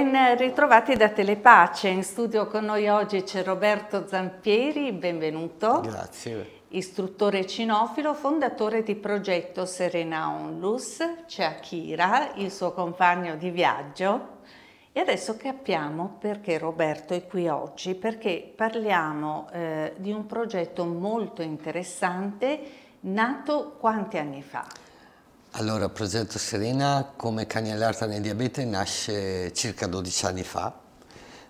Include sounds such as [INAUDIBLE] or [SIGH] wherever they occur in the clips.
Ben ritrovati da Telepace. In studio con noi oggi c'è Roberto Zampieri, benvenuto. Grazie. Istruttore cinofilo, fondatore di progetto Serena Onlus, c'è Akira, il suo compagno di viaggio. E adesso capiamo perché Roberto è qui oggi, perché parliamo eh, di un progetto molto interessante nato quanti anni fa? Allora, il Progetto Serena come cani allerta nel diabete nasce circa 12 anni fa,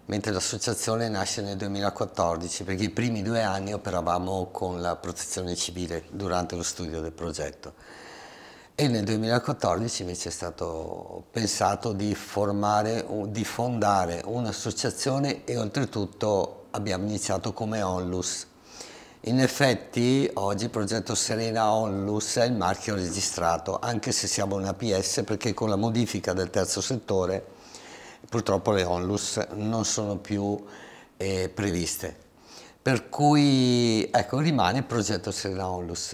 mentre l'associazione nasce nel 2014, perché i primi due anni operavamo con la protezione civile durante lo studio del progetto. E nel 2014 invece è stato pensato di, formare, di fondare un'associazione e oltretutto abbiamo iniziato come onlus in effetti oggi il progetto Serena Onlus è il marchio registrato, anche se siamo una PS perché con la modifica del terzo settore purtroppo le Onlus non sono più eh, previste. Per cui ecco, rimane il progetto Serena Onlus.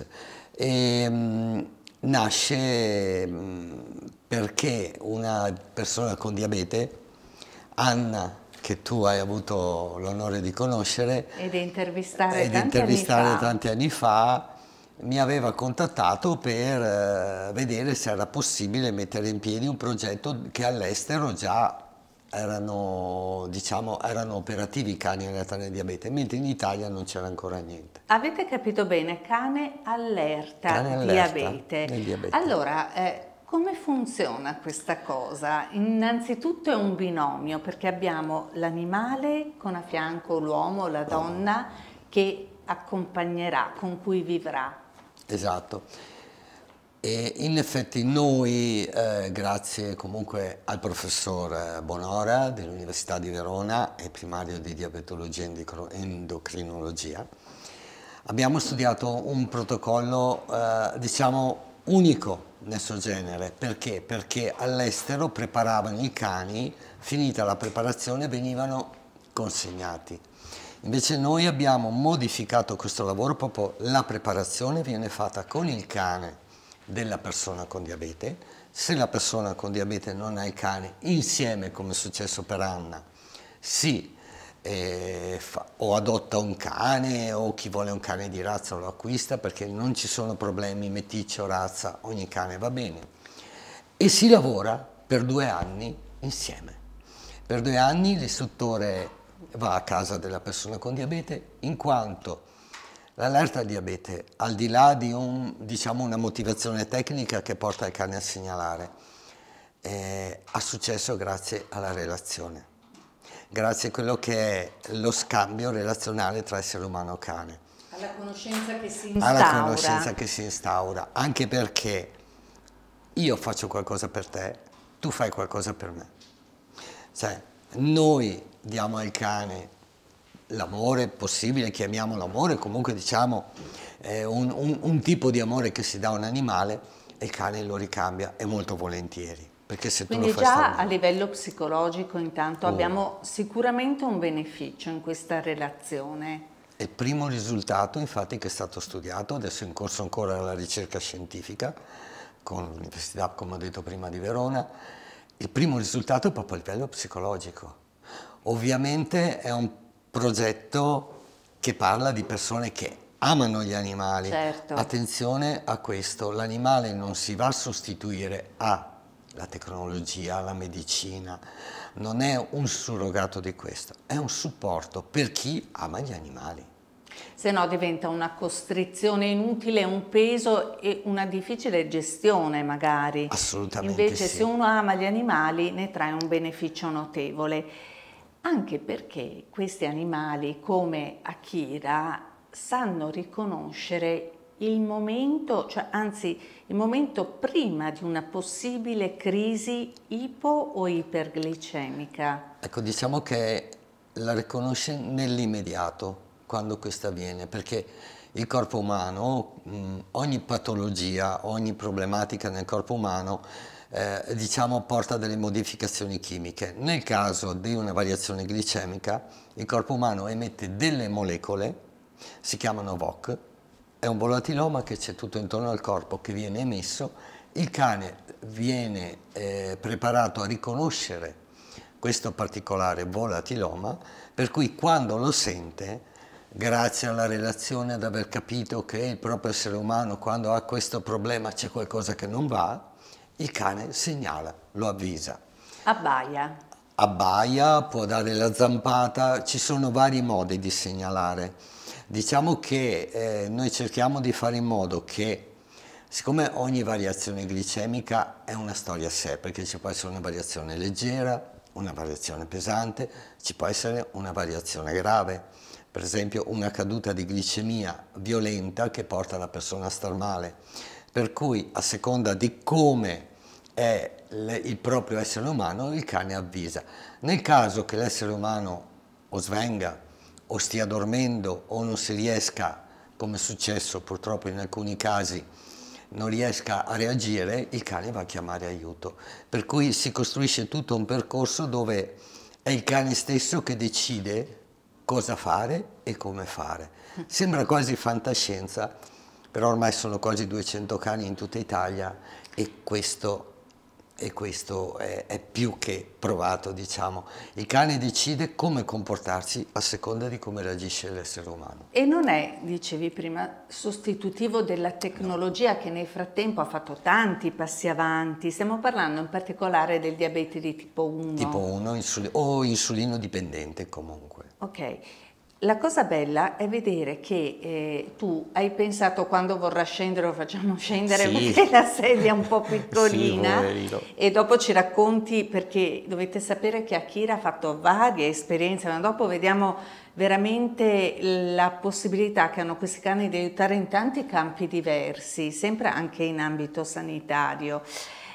E, ehm, mh, nasce mh, mm, perché una persona con diabete, Anna che tu hai avuto l'onore di conoscere e di intervistare, e di intervistare anni tanti, anni fa, mi aveva contattato per eh, vedere se era possibile mettere in piedi un progetto che all'estero già erano, diciamo, erano operativi i cani allerta nel diabete, mentre in Italia non c'era ancora niente. Avete capito bene, cane allerta, cane allerta diabete. diabete. Allora, eh, come funziona questa cosa? Innanzitutto è un binomio perché abbiamo l'animale con a fianco l'uomo, la donna che accompagnerà, con cui vivrà. Esatto. E in effetti noi, eh, grazie comunque al professor Bonora dell'Università di Verona e primario di diabetologia e endocrinologia, abbiamo studiato un protocollo eh, diciamo unico nel suo genere. Perché? Perché all'estero preparavano i cani, finita la preparazione venivano consegnati. Invece noi abbiamo modificato questo lavoro, proprio la preparazione viene fatta con il cane della persona con diabete. Se la persona con diabete non ha i cani, insieme, come è successo per Anna, si fa, o adotta un cane o chi vuole un cane di razza lo acquista perché non ci sono problemi meticcio, razza, ogni cane va bene. E si lavora per due anni insieme. Per due anni l'istruttore va a casa della persona con diabete in quanto L'allerta al diabete, al di là di un, diciamo, una motivazione tecnica che porta il cane a segnalare, eh, ha successo grazie alla relazione grazie a quello che è lo scambio relazionale tra essere umano e cane. Alla conoscenza che si instaura. Alla conoscenza che si instaura, anche perché io faccio qualcosa per te, tu fai qualcosa per me. Cioè, noi diamo al cane l'amore possibile, chiamiamo l'amore, comunque diciamo eh, un, un, un tipo di amore che si dà a un animale e il cane lo ricambia e molto volentieri. Perché se Quindi tu lo già fai... a livello psicologico intanto oh. abbiamo sicuramente un beneficio in questa relazione. Il primo risultato infatti che è stato studiato, adesso è in corso ancora la ricerca scientifica con l'Università, come ho detto prima, di Verona, il primo risultato è proprio a livello psicologico. Ovviamente è un progetto che parla di persone che amano gli animali. Certo. Attenzione a questo, l'animale non si va a sostituire a la tecnologia, la medicina, non è un surrogato di questo, è un supporto per chi ama gli animali. Se no diventa una costrizione inutile, un peso e una difficile gestione magari. Assolutamente. Invece sì. se uno ama gli animali ne trae un beneficio notevole, anche perché questi animali come Akira sanno riconoscere il momento, cioè, anzi il momento prima di una possibile crisi ipo o iperglicemica? Ecco, diciamo che la riconosce nell'immediato quando questa avviene, perché il corpo umano, mh, ogni patologia, ogni problematica nel corpo umano, eh, diciamo, porta delle modificazioni chimiche. Nel caso di una variazione glicemica, il corpo umano emette delle molecole, si chiamano VOC, è un volatiloma che c'è tutto intorno al corpo che viene emesso, il cane viene eh, preparato a riconoscere questo particolare volatiloma, per cui quando lo sente, grazie alla relazione ad aver capito che il proprio essere umano quando ha questo problema c'è qualcosa che non va, il cane segnala, lo avvisa. Abbaia. Abbaia, può dare la zampata, ci sono vari modi di segnalare Diciamo che eh, noi cerchiamo di fare in modo che Siccome ogni variazione glicemica è una storia a sé, perché ci può essere una variazione leggera, una variazione pesante, ci può essere una variazione grave, per esempio una caduta di glicemia violenta che porta la persona a star male, per cui a seconda di come è il proprio essere umano il cane avvisa. Nel caso che l'essere umano o svenga, o stia dormendo o non si riesca, come è successo purtroppo in alcuni casi, non riesca a reagire, il cane va a chiamare aiuto. Per cui si costruisce tutto un percorso dove è il cane stesso che decide cosa fare e come fare. Sembra quasi fantascienza, però ormai sono quasi 200 cani in tutta Italia e questo è e questo è, è, più che provato, diciamo. Il cane decide come comportarsi a seconda di come reagisce l'essere umano. E non è, dicevi prima, sostitutivo della tecnologia no. che nel frattempo ha fatto tanti passi avanti. Stiamo parlando in particolare del diabete di tipo 1. Tipo 1 insuli o insulino dipendente comunque. Ok. La cosa bella è vedere che eh, tu hai pensato quando vorrà scendere lo facciamo [LAUGHS] scendere sì. perché la sedia è un po' [LAUGHS] piccolina sì, e dopo ci racconti perché dovete sapere che Akira ha fatto varie esperienze ma dopo vediamo veramente la possibilità che hanno questi cani di aiutare in tanti campi diversi, sempre anche in ambito sanitario.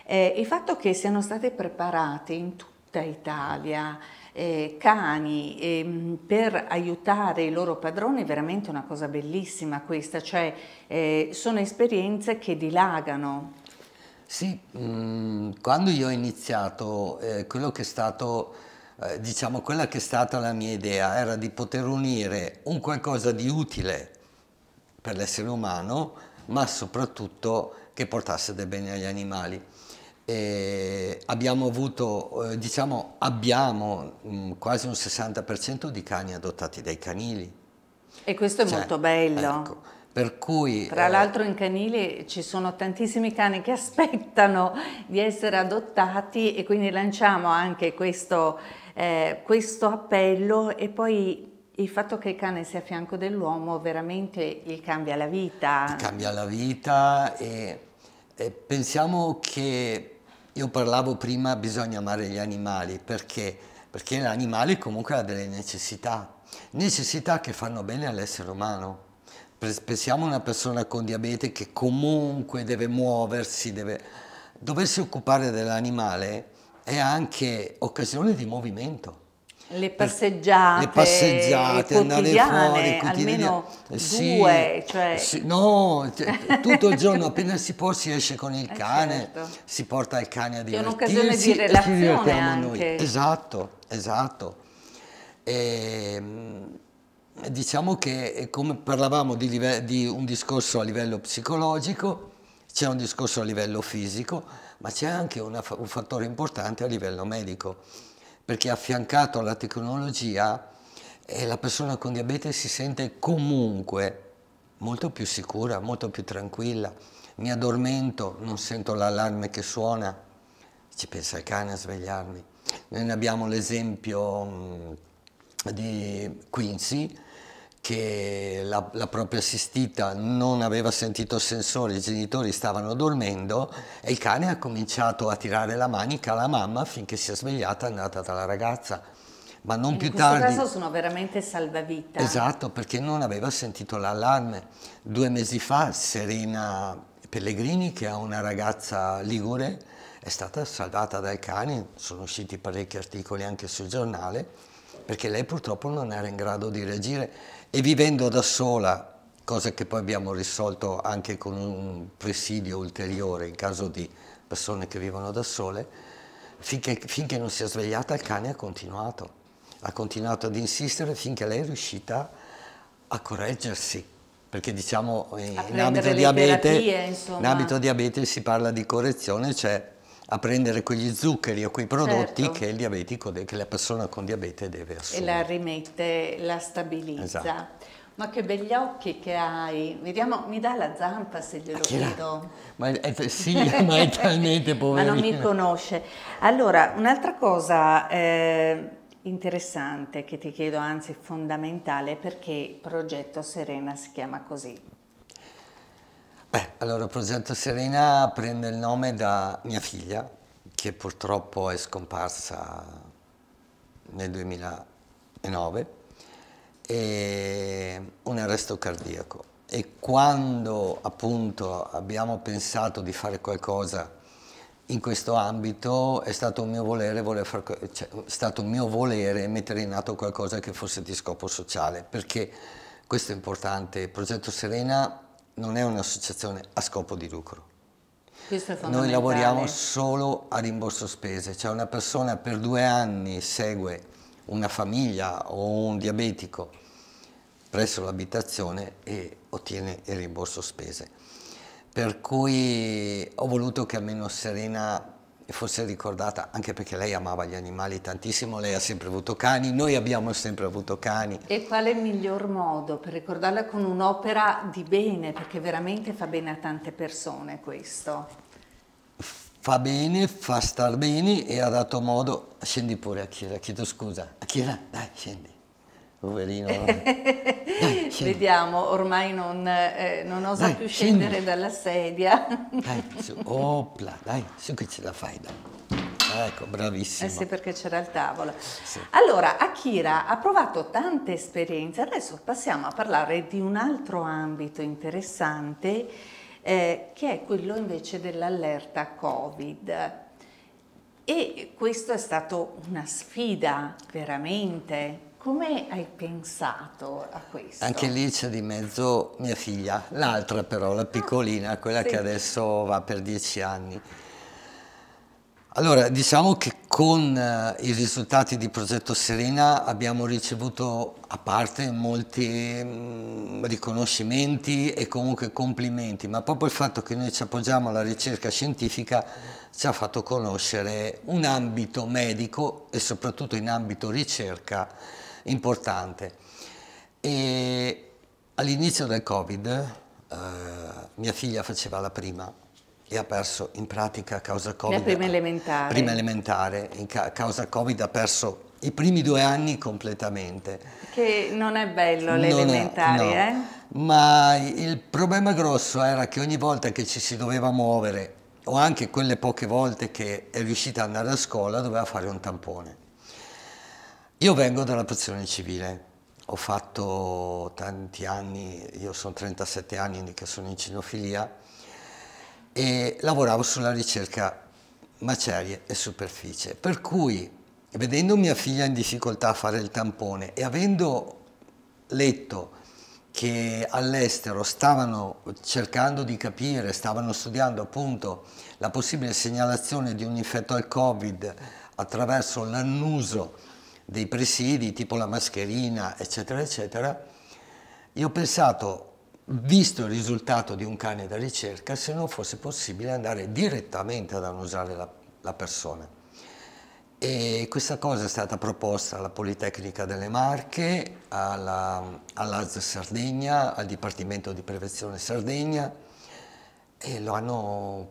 Eh, il fatto che siano state preparate in tutta Italia, eh, cani eh, per aiutare i loro padroni è veramente una cosa bellissima questa, cioè eh, sono esperienze che dilagano. Sì, mh, mm, quando io ho iniziato, eh, quello che è stato, eh, diciamo, quella che è stata la mia idea era di poter unire un qualcosa di utile per l'essere umano, ma soprattutto che portasse del bene agli animali. E eh, abbiamo avuto, eh, diciamo, abbiamo mm, quasi un 60% di cani adottati dai canili. E questo è cioè, molto bello. Ecco, per cui, Tra eh, l'altro in canili ci sono tantissimi cani che [LAUGHS] aspettano di essere adottati e quindi lanciamo anche questo, eh, questo appello e poi il fatto che il cane sia a fianco dell'uomo veramente gli cambia la vita. cambia la vita e, e pensiamo che io parlavo prima, bisogna amare gli animali, perché? Perché l'animale comunque ha delle necessità, necessità che fanno bene all'essere umano. Pensiamo a una persona con diabete che comunque deve muoversi, deve... doversi occupare dell'animale è anche occasione di movimento le passeggiate, le passeggiate andare fuori, almeno eh, due, sì, cioè... sì, no, cioè, tutto il giorno appena si può si esce con il eh, cane, certo. si porta il cane a divertirsi di e ci divertiamo anche. Esatto, esatto. E, ehm, diciamo che eh, come parlavamo di, di un discorso a livello psicologico, c'è un discorso a livello fisico, ma c'è anche una, un fattore importante a livello medico perché affiancato alla tecnologia eh, la persona con diabete si sente comunque molto più sicura, molto più tranquilla. Mi addormento, non sento l'allarme che suona, ci pensa il cane a svegliarmi. Noi ne abbiamo l'esempio mm, di Quincy, che la, la, propria assistita non aveva sentito sensore, i genitori stavano dormendo e il cane ha cominciato a tirare la manica alla mamma finché si è svegliata e è andata dalla ragazza. Ma non in più tardi. In questo caso sono veramente salvavita. Esatto, perché non aveva sentito l'allarme. Due mesi fa Serena Pellegrini, che è una ragazza ligure, è stata salvata dal cane, sono usciti parecchi articoli anche sul giornale, perché lei purtroppo non era in grado di reagire e vivendo da sola, cosa che poi abbiamo risolto anche con un presidio ulteriore in caso di persone che vivono da sole, finché, finché non si è svegliata il cane ha continuato, ha continuato ad insistere finché lei è riuscita a correggersi perché diciamo eh, in, ambito, diabete, in abito diabete si parla di correzione, cioè a prendere quegli zuccheri o quei prodotti certo. che, il diabetico, che la persona con diabete deve assumere. E la rimette, la stabilizza. Esatto. Ma che begli occhi che hai! Vediamo, mi dà la zampa se glielo chiedo. Ma è, sì, [LAUGHS] ma è [LAUGHS] talmente poverino. ma non mi conosce. Allora, un'altra cosa eh, interessante che ti chiedo, anzi fondamentale, perché il progetto Serena si chiama così. Beh, allora Progetto Serena prende il nome da mia figlia, che purtroppo è scomparsa nel 2009, e un arresto cardiaco. E quando appunto abbiamo pensato di fare qualcosa in questo ambito è stato un mio volere, voler far, cioè, è stato mio volere mettere in atto qualcosa che fosse di scopo sociale, perché questo è importante. progetto Serena non è un'associazione a scopo di lucro. Noi lavoriamo solo a rimborso spese, cioè una persona per due anni segue una famiglia o un diabetico presso l'abitazione e ottiene il rimborso spese. Per cui ho voluto che almeno Serena e fosse ricordata anche perché lei amava gli animali tantissimo, lei ha sempre avuto cani, noi abbiamo sempre avuto cani. E qual è il miglior modo per ricordarla con un'opera di bene, perché veramente fa bene a tante persone questo. Fa bene, fa star bene e ha dato modo, scendi pure Akira, chiedo scusa, Akira dai scendi poverino. [LAUGHS] Dai, Vediamo, ormai non, eh, non osa dai, più scendere scendi. dalla sedia. [LAUGHS] Dai, su, opla, dai, su che ce la fai, dai. Ecco, bravissima. Eh sì, perché c'era il tavolo. Sì. Allora, Akira ha provato tante esperienze, adesso passiamo a parlare di un altro ambito interessante, eh, che è quello invece dell'allerta Covid. E questo è stato una sfida veramente come hai pensato a questo? Anche lì c'è di mezzo mia figlia, l'altra però, la ah, piccolina, quella sì. che adesso va per dieci anni. Allora, diciamo che con eh, i risultati di Progetto Serena abbiamo ricevuto, a parte molti mh, mm, riconoscimenti e comunque complimenti, ma proprio il fatto che noi ci appoggiamo alla ricerca scientifica ci ha fatto conoscere un ambito medico e soprattutto in ambito ricerca importante. E all'inizio del Covid eh, mia figlia faceva la prima e ha perso in pratica a causa Covid. La prima elementare. Prima elementare, in ca causa Covid ha perso i primi due anni completamente. Che non è bello l'elementare, no. eh? Ma il problema grosso era che ogni volta che ci si doveva muovere, o anche quelle poche volte che è riuscita ad andare a scuola, doveva fare un tampone. Io vengo dalla protezione civile, ho fatto tanti anni, io sono 37 anni che sono in cinofilia e lavoravo sulla ricerca macerie e superficie, per cui vedendo mia figlia in difficoltà a fare il tampone e avendo letto che all'estero stavano cercando di capire, stavano studiando appunto la possibile segnalazione di un infetto al Covid attraverso l'annuso dei presidi, tipo la mascherina, eccetera, eccetera, io ho pensato, visto il risultato di un cane da ricerca, se non fosse possibile andare direttamente ad annusare la, la persona. E questa cosa è stata proposta alla Politecnica delle Marche, all'AZ all Sardegna, al Dipartimento di Prevenzione Sardegna e lo hanno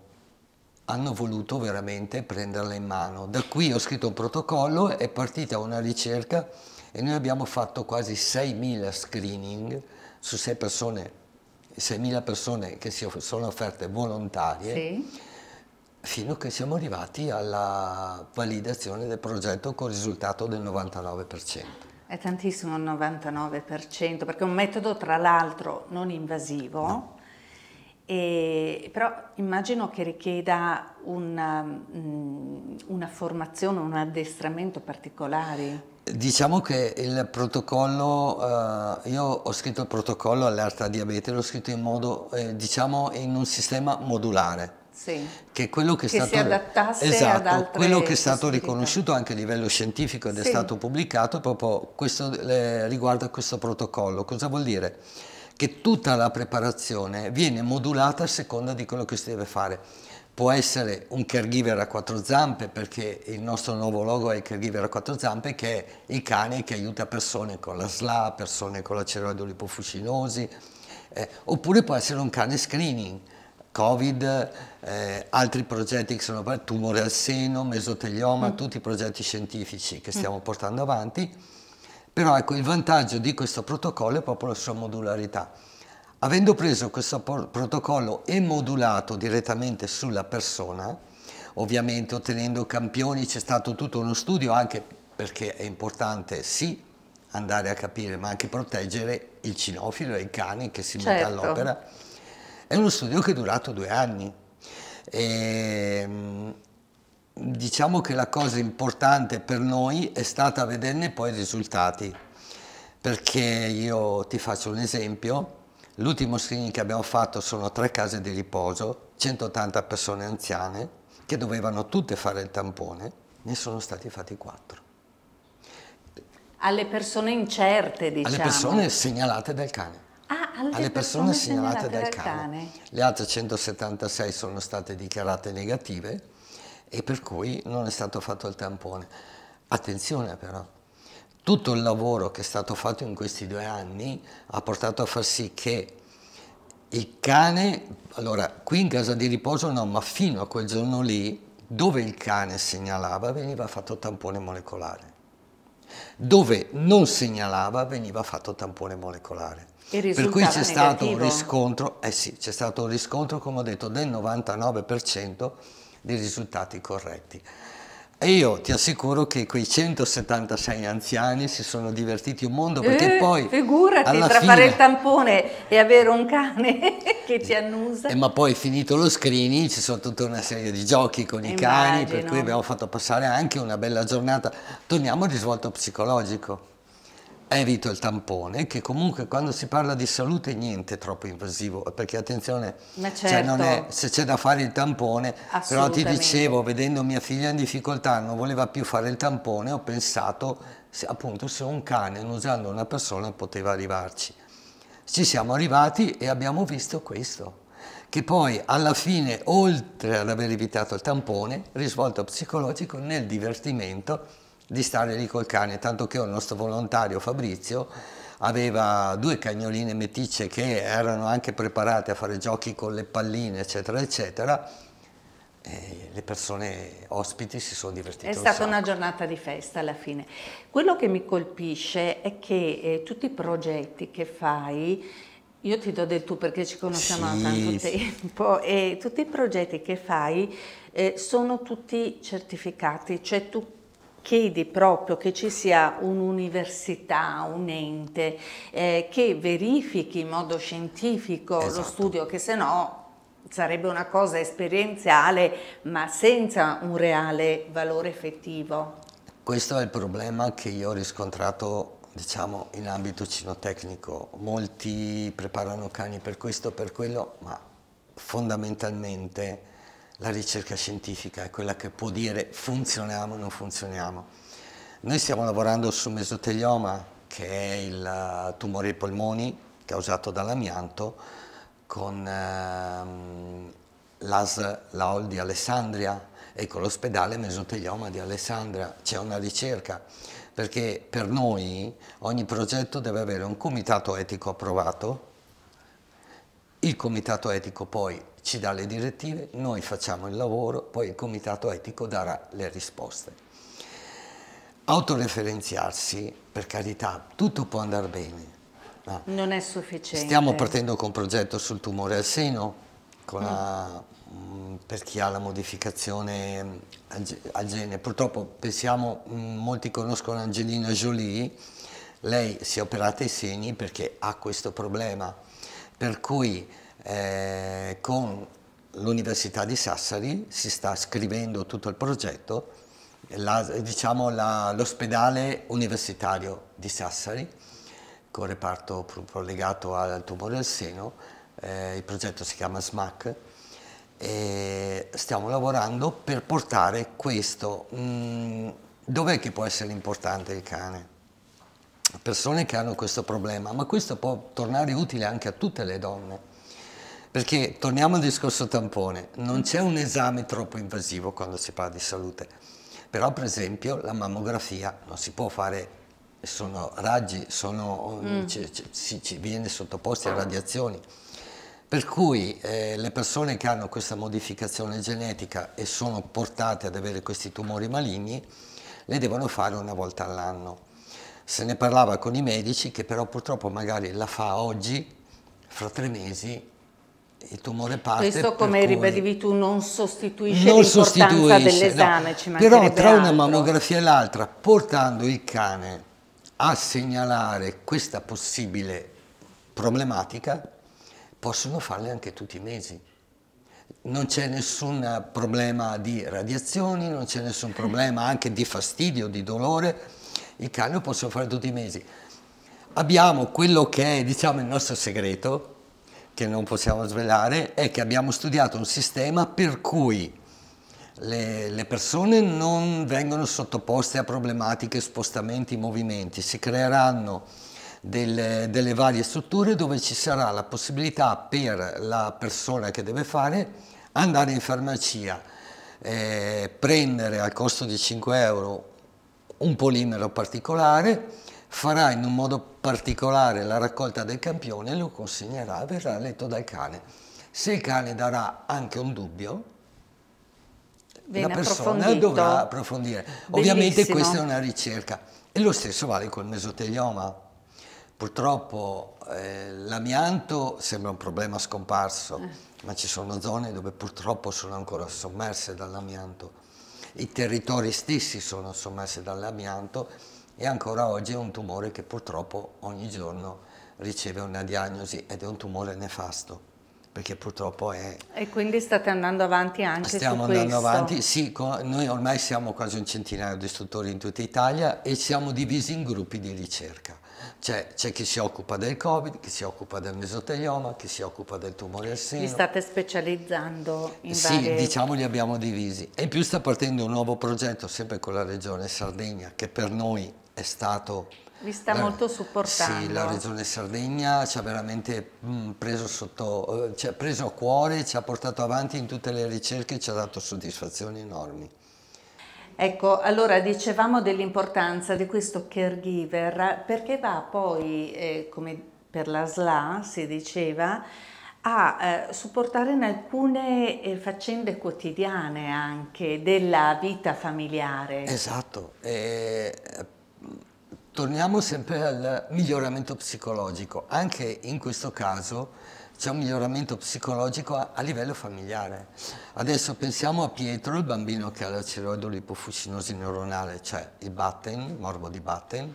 hanno voluto veramente prenderla in mano. Da qui ho scritto un protocollo, è partita una ricerca e noi abbiamo fatto quasi 6.000 screening su 6 persone, 6.000 persone che si sono offerte volontarie. Sì. Fino a che siamo arrivati alla validazione del progetto con il risultato del 99%. È tantissimo il 99%, perché è un metodo tra l'altro non invasivo, no e, però immagino che richieda una, mm, una, formazione, un addestramento particolare. Diciamo che il protocollo, eh, io ho scritto il protocollo allerta diabete, l'ho scritto in modo, eh, diciamo, in un sistema modulare. Sì. che è quello che è stato, si adattasse esatto, ad quello che è stato riconosciuto anche a livello scientifico ed sì. è stato pubblicato proprio questo, eh, riguardo a questo protocollo. Cosa vuol dire? che tutta la preparazione viene modulata a seconda di quello che si deve fare. Può essere un caregiver a quattro zampe, perché il nostro nuovo logo è il caregiver a quattro zampe, che è il cane che aiuta persone con la SLA, persone con la ceroidoli lipofuscinosi, eh, oppure può essere un cane screening, Covid, eh, altri progetti che sono tumore al seno, mesotelioma, mm. tutti i progetti scientifici che mm. stiamo mm. portando avanti però ecco, il vantaggio di questo protocollo è proprio la sua modularità. Avendo preso questo protocollo e modulato direttamente sulla persona, ovviamente ottenendo campioni c'è stato tutto uno studio anche perché è importante sì andare a capire ma anche proteggere il cinofilo e i cani che si certo. mette all'opera. È uno studio che è durato due anni. E, ehm, diciamo che la cosa importante per noi è stata vederne poi i risultati, perché io ti faccio un esempio, l'ultimo screening che abbiamo fatto sono tre case di riposo, 180 persone anziane che dovevano tutte fare il tampone, ne sono stati fatti quattro. Alle persone incerte, diciamo. Alle persone segnalate dal cane. Ah, alle, alle persone, persone, segnalate, segnalate dal, dal cane. cane. Le altre 176 sono state dichiarate negative e per cui non è stato fatto il tampone. Attenzione però, tutto il lavoro che è stato fatto in questi due anni ha portato a far sì che il cane, allora qui in casa di riposo no, ma fino a quel giorno lì, dove il cane segnalava veniva fatto tampone molecolare, dove non segnalava veniva fatto tampone molecolare. Per cui c'è stato un riscontro, eh sì, c'è stato un riscontro, come ho detto, del 99% dei risultati corretti. E io ti assicuro che quei 176 anziani si sono divertiti un mondo perché eh, poi. Figurati tra fine... fare il tampone e avere un cane [LAUGHS] che ti annusa. Eh, ma poi finito lo screening ci sono tutta una serie di giochi con Immagino. i cani, per cui abbiamo fatto passare anche una bella giornata. Torniamo al risvolto psicologico evito il tampone, che comunque quando si parla di salute niente è troppo invasivo, perché attenzione, cioè, certo. cioè è, se c'è da fare il tampone, però ti dicevo, vedendo mia figlia in difficoltà, non voleva più fare il tampone, ho pensato se, appunto se un cane non usando una persona poteva arrivarci. Ci siamo arrivati e abbiamo visto questo, che poi alla fine, oltre ad aver evitato il tampone, risvolto psicologico nel divertimento di stare lì col cane, tanto che il nostro volontario Fabrizio aveva due cagnoline meticce che erano anche preparate a fare giochi con le palline, eccetera, eccetera. E le persone ospiti si sono divertite. È un stata sacco. una giornata di festa alla fine. Quello che mi colpisce è che eh, tutti i progetti che fai, io ti do del tu perché ci conosciamo sì. da tanto tempo, e tutti i progetti che fai eh, sono tutti certificati, cioè tu chiedi proprio che ci sia un'università, un ente eh, che verifichi in modo scientifico esatto. lo studio, che se no sarebbe una cosa esperienziale ma senza un reale valore effettivo. Questo è il problema che io ho riscontrato diciamo in ambito cinotecnico. Molti preparano cani per questo, per quello, ma fondamentalmente la ricerca scientifica è quella che può dire funzioniamo o non funzioniamo. Noi stiamo lavorando su mesotelioma, che è il eh, tumore ai polmoni causato dall'amianto, con ehm, l'AS Laol di Alessandria e con l'ospedale mesotelioma di Alessandria. C'è una ricerca, perché per noi ogni progetto deve avere un comitato etico approvato, il comitato etico poi ci dà le direttive, noi facciamo il lavoro, poi il comitato etico darà le risposte. Autoreferenziarsi, per carità, tutto può andare bene. Ma Non è sufficiente. Stiamo partendo con un progetto sul tumore al seno, la, mm. mh, per chi ha la modificazione al, mm, al gene. Purtroppo pensiamo, mh, mm, molti conoscono Angelina Jolie, lei si è operata ai seni perché ha questo problema, per cui eh, con l'Università di Sassari si sta scrivendo tutto il progetto, diciamo l'ospedale diciamo, universitario di Sassari, con reparto legato al tumore al seno, eh, il progetto si chiama SMAC, e stiamo lavorando per portare questo. Mm, Dov'è che può essere importante il cane? Persone che hanno questo problema, ma questo può tornare utile anche a tutte le donne perché torniamo al discorso tampone, non c'è un esame troppo invasivo quando si parla di salute, però per esempio la mammografia non si può fare, sono raggi, sono, mm. mm. ci, ci, ci, viene sottoposti a radiazioni. Per cui eh, le persone che hanno questa modificazione genetica e sono portate ad avere questi tumori maligni, le devono fare una volta all'anno. Se ne parlava con i medici che però purtroppo magari la fa oggi, fra tre mesi il tumore parte. Questo, come ribadivi tu, non sostituisce non l'importanza dell'esame, no. Però tra una mammografia e l'altra, portando il cane a segnalare questa possibile problematica, possono farle anche tutti i mesi. Non c'è nessun problema di radiazioni, non c'è nessun problema anche di fastidio, di dolore, il cane lo possono fare tutti i mesi. Abbiamo quello che è diciamo, il nostro segreto, che non possiamo svelare, è che abbiamo studiato un sistema per cui le, le, persone non vengono sottoposte a problematiche, spostamenti, movimenti, si creeranno delle, delle varie strutture dove ci sarà la possibilità per la persona che deve fare andare in farmacia, eh, prendere al costo di 5 euro un polimero particolare, farà in un modo particolare la raccolta del campione, e lo consegnerà e verrà letto dal cane. Se il cane darà anche un dubbio, Viene la persona dovrà approfondire. Bellissimo. Ovviamente questa è una ricerca. E lo stesso vale col mesotelioma. Purtroppo eh, l'amianto sembra un problema scomparso, eh. ma ci sono zone dove purtroppo sono ancora sommerse dall'amianto. I territori stessi sono sommersi dall'amianto e ancora oggi è un tumore che purtroppo ogni giorno riceve una diagnosi ed è un tumore nefasto perché purtroppo è... E quindi state andando avanti anche Stiamo andando avanti, sì, noi ormai siamo quasi un centinaio di istruttori in tutta Italia e siamo divisi in gruppi di ricerca. C'è, chi si occupa del Covid, chi si occupa del mesotelioma, chi si occupa del tumore al seno. Vi state specializzando in sì, varie... Sì, diciamo li abbiamo divisi. E in più sta partendo un nuovo progetto, sempre con la regione Sardegna, che per noi è stato... Vi sta la, molto supportando. Sì, la Regione Sardegna ci ha veramente mh, mm, preso, sotto, eh, ci ha preso a cuore, ci ha portato avanti in tutte le ricerche, e ci ha dato soddisfazioni enormi. Ecco, allora dicevamo dell'importanza di questo caregiver perché va poi, eh, come per la SLA si diceva, a eh, supportare in alcune eh, faccende quotidiane anche della vita familiare. Esatto, Torniamo sempre al miglioramento psicologico, anche in questo caso c'è un miglioramento psicologico a, a, livello familiare. Adesso pensiamo a Pietro, il bambino che ha la ceroidolipofuscinosi neuronale, cioè il Batten, morbo di Batten,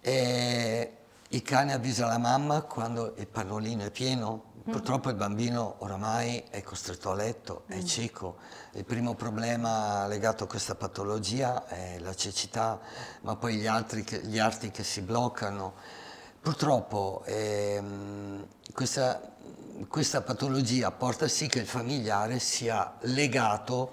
e il cane avvisa la mamma quando il pannolino è pieno, Mm. Purtroppo il bambino oramai è costretto a letto, è mm. cieco. Il primo problema legato a questa patologia è la cecità, ma poi gli, altri che, gli arti che si bloccano. Purtroppo ehm, questa, questa, patologia porta sì che il familiare sia legato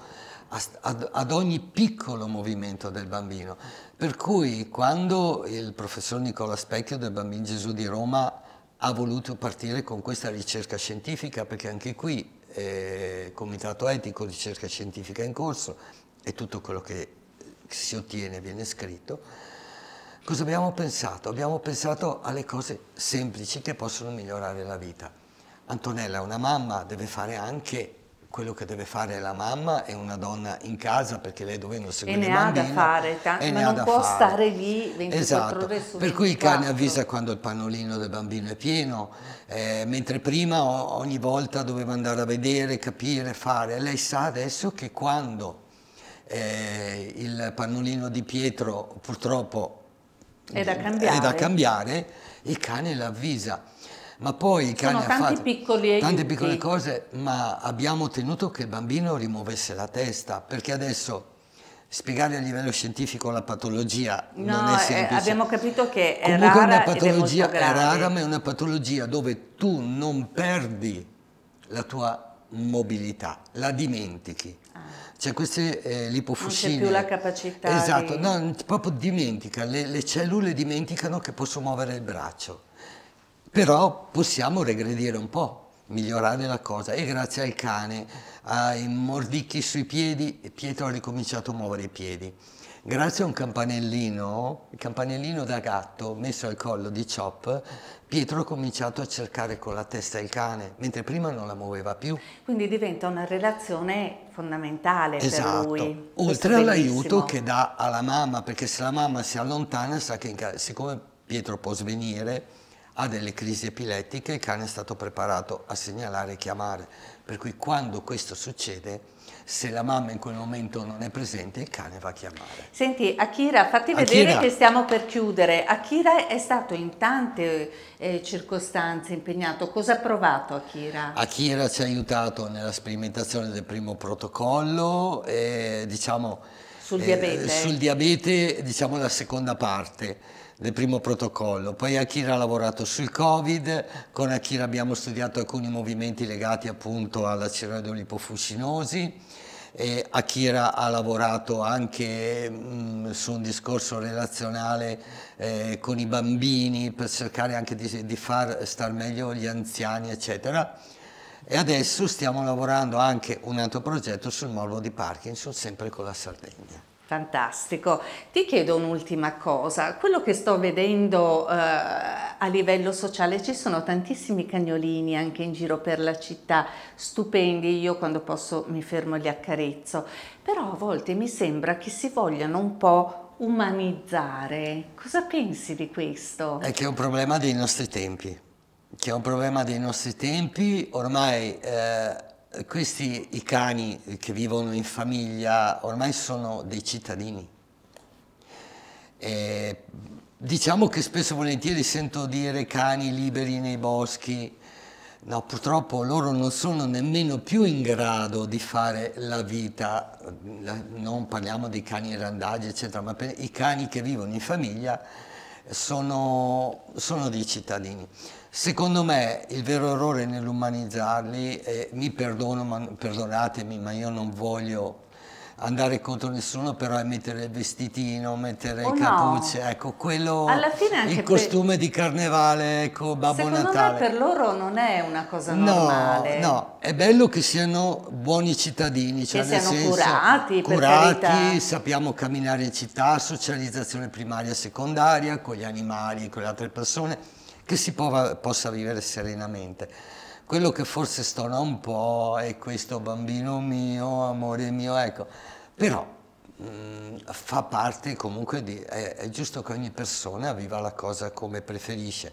a, ad, ad ogni piccolo movimento del bambino. Per cui quando il professor Nicola Specchio del Bambino Gesù di Roma ha voluto partire con questa ricerca scientifica perché anche qui eh, comitato etico, ricerca scientifica in corso e tutto quello che si ottiene viene scritto. Cosa abbiamo pensato? Abbiamo pensato alle cose semplici che possono migliorare la vita. Antonella, è una mamma, deve fare anche quello che deve fare la mamma è una donna in casa perché lei dovendo seguire il bambino e ne ha da fare t- ma non può fare. stare lì 24 esatto. ore su per cui il cane avvisa quando il pannolino del bambino è pieno eh, mentre prima ogni volta doveva andare a vedere, capire, fare lei sa adesso che quando eh, il pannolino di Pietro purtroppo è da cambiare, è da cambiare il cane l'avvisa ma poi il cane Sono ha fatto piccoli tante piccole cose, ma abbiamo tenuto che il bambino rimuovesse la testa, perché adesso spiegare a livello scientifico la patologia no, non è eh, semplice. Eh, abbiamo capito che è Comunque rara una patologia, è, è rara, ma è una patologia dove tu non perdi la tua mobilità, la dimentichi. Ah. Cioè C'è queste eh, lipofuscine. Non c'è più la capacità Esatto, di... no, proprio dimentica, le, le cellule dimenticano che posso muovere il braccio però possiamo regredire un po', migliorare la cosa e grazie al cane, ai mordicchi sui piedi, Pietro ha ricominciato a muovere i piedi. Grazie a un campanellino, il campanellino da gatto messo al collo di Chop, Pietro ha cominciato a cercare con la testa il cane, mentre prima non la muoveva più. Quindi diventa una relazione fondamentale esatto. per lui. Oltre all'aiuto che dà alla mamma, perché se la mamma si allontana sa che siccome Pietro può svenire, ha delle crisi epilettiche, il cane è stato preparato a segnalare e chiamare, per cui quando questo succede, se la mamma in quel momento non è presente, il cane va a chiamare. Senti, Akira, fatti vedere che stiamo per chiudere. Akira è stato in tante eh, circostanze impegnato. Cosa ha provato Akira? Akira ci ha aiutato nella sperimentazione del primo protocollo, e, diciamo, sul, eh, diabete. sul diabete, diciamo la seconda parte del primo protocollo. Poi Akira ha lavorato sul Covid, con Akira abbiamo studiato alcuni movimenti legati appunto alla ceroidolipofuscinosi. E Akira ha lavorato anche mh, mm, su un discorso relazionale eh, con i bambini per cercare anche di, di far star meglio gli anziani, eccetera. E adesso stiamo lavorando anche un altro progetto sul morbo di Parkinson, sempre con la Sardegna. Fantastico. Ti chiedo un'ultima cosa. Quello che sto vedendo eh, a livello sociale, ci sono tantissimi cagnolini anche in giro per la città, stupendi, io quando posso mi fermo e li accarezzo, però a volte mi sembra che si vogliano un po' umanizzare. Cosa pensi di questo? È che è un problema dei nostri tempi, che è un problema dei nostri tempi, ormai... Eh questi i cani che vivono in famiglia ormai sono dei cittadini. E diciamo che spesso e volentieri sento dire cani liberi nei boschi. No, purtroppo loro non sono nemmeno più in grado di fare la vita, non parliamo dei cani randaggi, eccetera, ma i cani che vivono in famiglia sono, sono dei cittadini. Secondo me il vero errore nell'umanizzarli, eh, mi perdono, ma, perdonatemi, ma io non voglio andare contro nessuno, però è mettere il vestitino, mettere oh, il cappuccio, no. ecco, quello, Alla fine anche il costume per... di carnevale, ecco, Babbo Secondo Natale. Secondo me per loro non è una cosa normale. No, no, è bello che siano buoni cittadini, cioè che nel siano senso, curati, curati sappiamo camminare in città, socializzazione primaria e secondaria, con gli animali, e con le altre persone, che si può, possa vivere serenamente. Quello che forse stona un po' è questo bambino mio, amore mio, ecco. Però mh, mm, fa parte comunque di... È, è giusto che ogni persona viva la cosa come preferisce.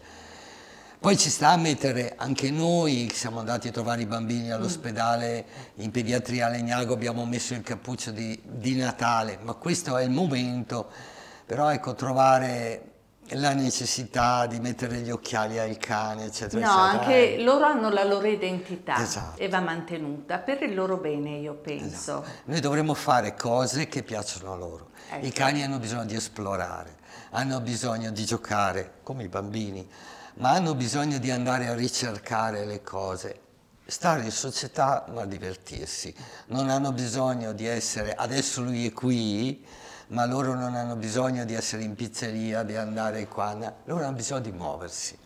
Poi ci sta a mettere anche noi, siamo andati a trovare i bambini mm. all'ospedale in pediatria a Legnago, abbiamo messo il cappuccio di, di, Natale, ma questo è il momento, però ecco trovare la necessità di mettere gli occhiali al cane, eccetera. No, eccetera. anche eh. loro hanno la loro identità esatto. e va mantenuta per il loro bene, io penso. Esatto. Noi dovremmo fare cose che piacciono a loro. Ecco. I cani hanno bisogno di esplorare, hanno bisogno di giocare, come i bambini, ma hanno bisogno di andare a ricercare le cose stare in società ma divertirsi, non hanno bisogno di essere adesso lui è qui, ma loro non hanno bisogno di essere in pizzeria, di andare qua, loro hanno bisogno di muoversi.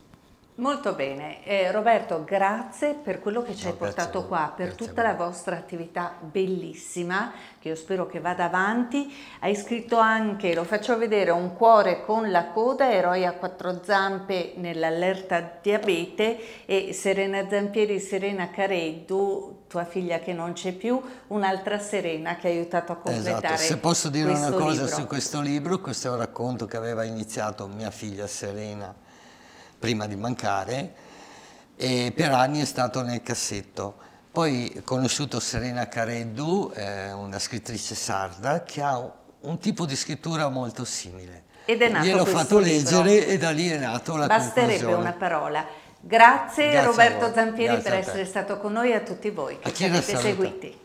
Molto bene, eh, Roberto grazie per quello che ci no, hai portato qua, per tutta la vostra attività bellissima che io spero che vada avanti. Hai scritto anche, lo faccio vedere, un cuore con la coda, eroi a quattro zampe nell'allerta diabete e Serena Zampieri, Serena Careddu, tua figlia che non c'è più, un'altra Serena che ha aiutato a completare. Esatto. Se posso dire una cosa libro. su questo libro, questo è un racconto che aveva iniziato mia figlia Serena prima di mancare e per anni è stato nel cassetto. Poi ho conosciuto Serena Careddu, eh, una scrittrice sarda, che ha un tipo di scrittura molto simile. Ed è nato Gliel'ho fatto leggere e da lì è nato la Basterebbe conclusione. una parola. Grazie, Grazie Roberto Zampieri Grazie per essere stato con noi e a tutti voi che a ci avete saluta. seguiti.